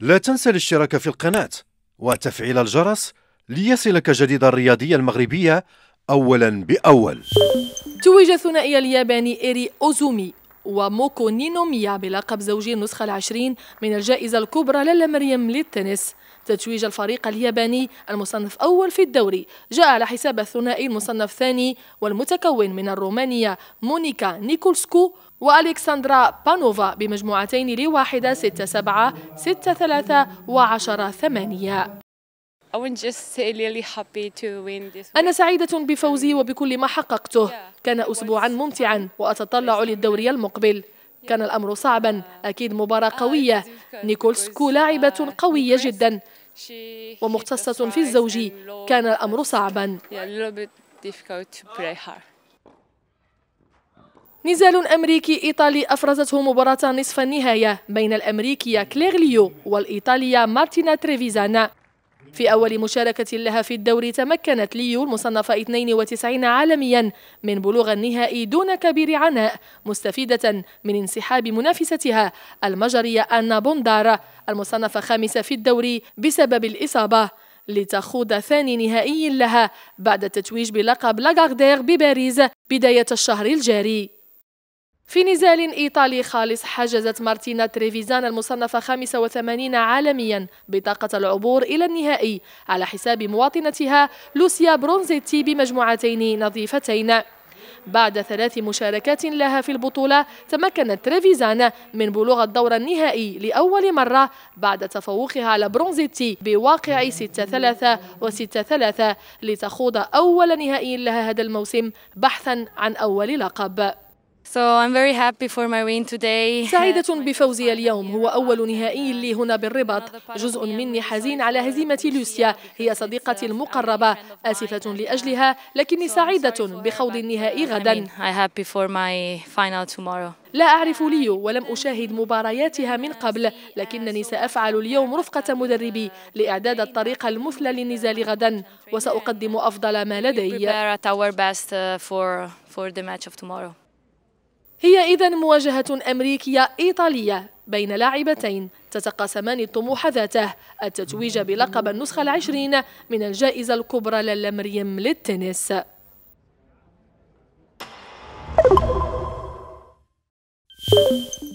لا تنسى الاشتراك في القناة وتفعيل الجرس ليصلك جديد الرياضية المغربية أولا بأول توج ثنائي الياباني إيري أوزومي وموكو نينوميا بلقب زوجي النسخة العشرين من الجائزة الكبرى مريم للتنس تتويج الفريق الياباني المصنف أول في الدوري جاء على حساب الثنائي المصنف الثاني والمتكون من الرومانية مونيكا نيكولسكو وألكسندرا بانوفا بمجموعتين لواحدة ستة سبعة ستة ثلاثة وعشرة ثمانية أنا سعيدة بفوزي وبكل ما حققته كان أسبوعا ممتعا وأتطلع للدوري المقبل كان الأمر صعبا أكيد مباراة ah, قوية نيكول سكو لاعبة قوية جدا ومختصة في الزوج كان الأمر صعبا نزال أمريكي إيطالي أفرزته مباراة نصف النهاية بين الأمريكية كليغليو والإيطالية مارتينا تريفيزانا في أول مشاركة لها في الدوري تمكنت ليو المصنفة 92 عالميا من بلوغ النهائي دون كبير عناء مستفيدة من انسحاب منافستها المجرية أنا بوندار المصنفة خامسة في الدوري بسبب الإصابة لتخوض ثاني نهائي لها بعد التتويج بلقب لاغاردير بباريس بداية الشهر الجاري في نزال إيطالي خالص حجزت مارتينا تريفيزان المصنفة 85 عالميا بطاقة العبور إلى النهائي على حساب مواطنتها لوسيا برونزيتي بمجموعتين نظيفتين بعد ثلاث مشاركات لها في البطولة تمكنت تريفيزان من بلوغ الدور النهائي لأول مرة بعد تفوقها على برونزيتي بواقع 6-3 و6-3 لتخوض أول نهائي لها هذا الموسم بحثا عن أول لقب So I'm very happy for my win today. سعيدة بفوزي اليوم هو أول نهائي لي هنا بالرباط جزء مني حزين على هزيمة لوسيا هي صديقتي المقربة آسفة لأجلها لكني سعيدة بخوض النهائي غدا happy for my final tomorrow. لا أعرف ليو ولم أشاهد مبارياتها من قبل لكنني سأفعل اليوم رفقة مدربي لإعداد الطريق المثلى للنزال غدا وسأقدم أفضل ما لدي هي إذا مواجهة أمريكية إيطالية بين لاعبتين تتقاسمان الطموح ذاته التتويج بلقب النسخة العشرين من الجائزة الكبرى للمريم للتنس Thank you.